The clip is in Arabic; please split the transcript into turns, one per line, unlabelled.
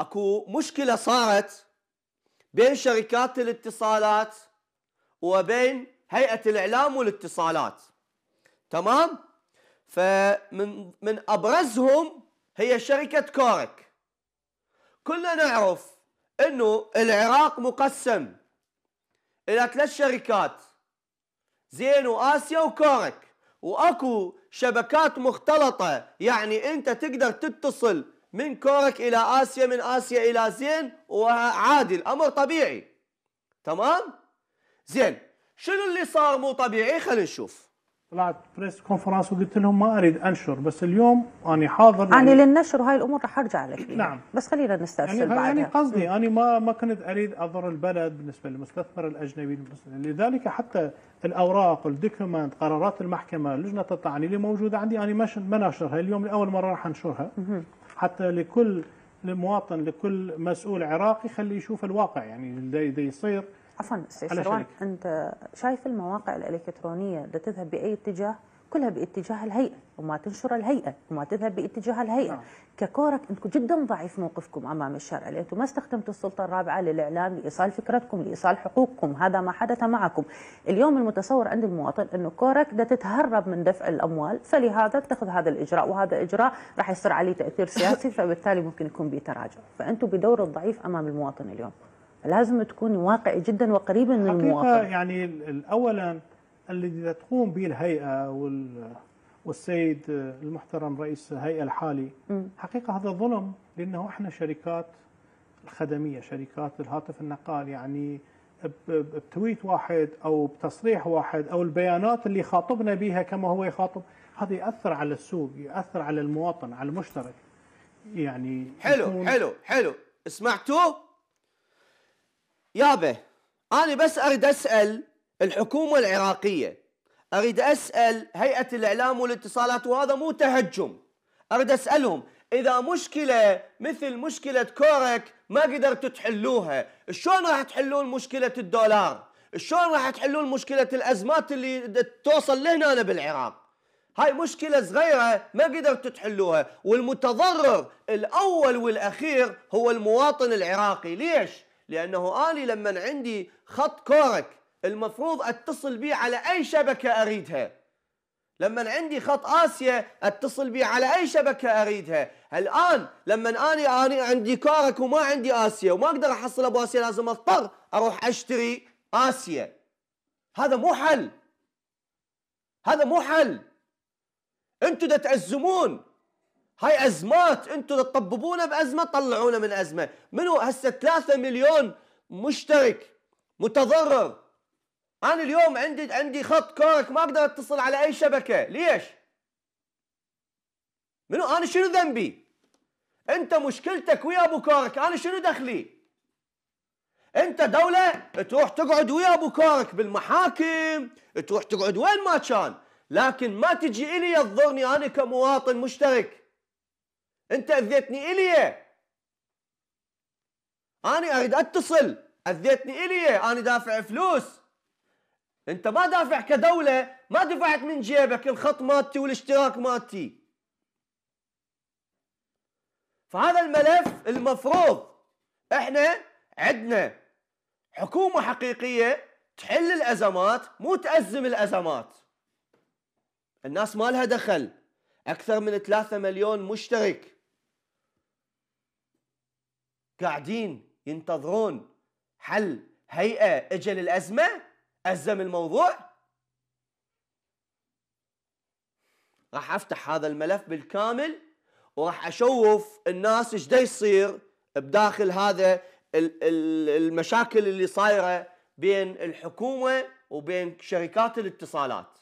اكو مشكله صارت بين شركات الاتصالات وبين هيئه الاعلام والاتصالات تمام فمن من ابرزهم هي شركه كورك كلنا نعرف انه العراق مقسم الى ثلاث شركات زين واسيا وكورك واكو شبكات مختلطه يعني انت تقدر تتصل من كورك إلى آسيا من آسيا إلى زين وعادي الأمر طبيعي تمام؟ زين شنو اللي صار مو طبيعي خلينا نشوف طلعت
بريس كونفرنس وقلت لهم ما اريد انشر بس
اليوم اني حاضر يعني, يعني للنشر وهاي الامور رح ارجع لك نعم بس خلينا نسترسل يعني-, يعني بعدها يعني قصدي اني
ما ما كنت اريد اضر البلد بالنسبه للمستثمر الاجنبي لذلك حتى الاوراق والدوكيومنت قرارات المحكمه لجنه الطعن اللي موجوده عندي اني ما ما ناشرها اليوم لاول مره راح انشرها حتى لكل المواطن لكل مسؤول عراقي خليه يشوف الواقع يعني اللي يصير عفوا شروان
انت شايف المواقع الالكترونيه اللي تذهب باي اتجاه كلها باتجاه الهيئه وما تنشر الهيئه وما تذهب باتجاه الهيئه نعم. ككورك انتم جدا ضعيف موقفكم امام الشارع لان انتم ما استخدمتوا السلطه الرابعه للاعلام لايصال فكرتكم لايصال حقوقكم هذا ما حدث معكم اليوم المتصور عند المواطن انه كورك ده تتهرب من دفع الاموال فلهذا اتخذ هذا الاجراء وهذا اجراء راح يصير عليه تاثير سياسي فبالتالي ممكن يكون به تراجع فانتم بدور الضعيف امام المواطن اليوم لازم تكون واقعي جدا وقريبا من المواطن
يعني اولا الذي تقوم به الهيئه والسيد المحترم رئيس الهيئه الحالي حقيقه هذا ظلم لانه احنا شركات الخدميه شركات الهاتف النقال يعني بتويت واحد او بتصريح واحد او البيانات اللي خاطبنا بها كما هو يخاطب هذا ياثر على السوق ياثر على المواطن على المشترك يعني حلو حلو
حلو سمعتوه يابا أنا بس أريد أسأل الحكومة العراقية أريد أسأل هيئة الإعلام والاتصالات وهذا مو تهجم أريد أسألهم إذا مشكلة مثل مشكلة كورك ما قدرتوا تحلوها شلون راح تحلون مشكلة الدولار شلون راح تحلون مشكلة الأزمات اللي توصل لهنا بالعراق هاي مشكلة صغيرة ما قدرتوا تحلوها والمتضرر الأول والأخير هو المواطن العراقي ليش؟ لأنه أنا لما عندي خط كورك المفروض أتصل به على أي شبكة أريدها لما عندي خط آسيا أتصل به على أي شبكة أريدها الآن لما أنا أنا عندي كورك وما عندي آسيا وما أقدر أحصل أبو آسيا لازم أضطر أروح أشتري آسيا هذا مو حل هذا مو حل انتم تعزمون هاي ازمات انتم تطببونا بازمه طلعونا من ازمه منو هسه 3 مليون مشترك متضرر انا اليوم عندي عندي خط كورك ما اقدر اتصل على اي شبكه ليش منو انا شنو ذنبي انت مشكلتك ويا ابو كورك انا شنو دخلي انت دولة تروح تقعد ويا ابو كارك بالمحاكم تروح تقعد وين ما كان لكن ما تجي الي يضرني انا كمواطن مشترك انت اذيتني الي انا اريد اتصل اذيتني الي انا دافع فلوس انت ما دافع كدوله ما دفعت من جيبك الخط مالتي والاشتراك مالتي فهذا الملف المفروض احنا عندنا حكومه حقيقيه تحل الازمات مو تازم الازمات الناس ما لها دخل اكثر من 3 مليون مشترك قاعدين ينتظرون حل هيئة اجل الأزمة أزم الموضوع راح أفتح هذا الملف بالكامل وراح أشوف الناس إيش يصير بداخل هذا المشاكل اللي صايرة بين الحكومة وبين شركات الاتصالات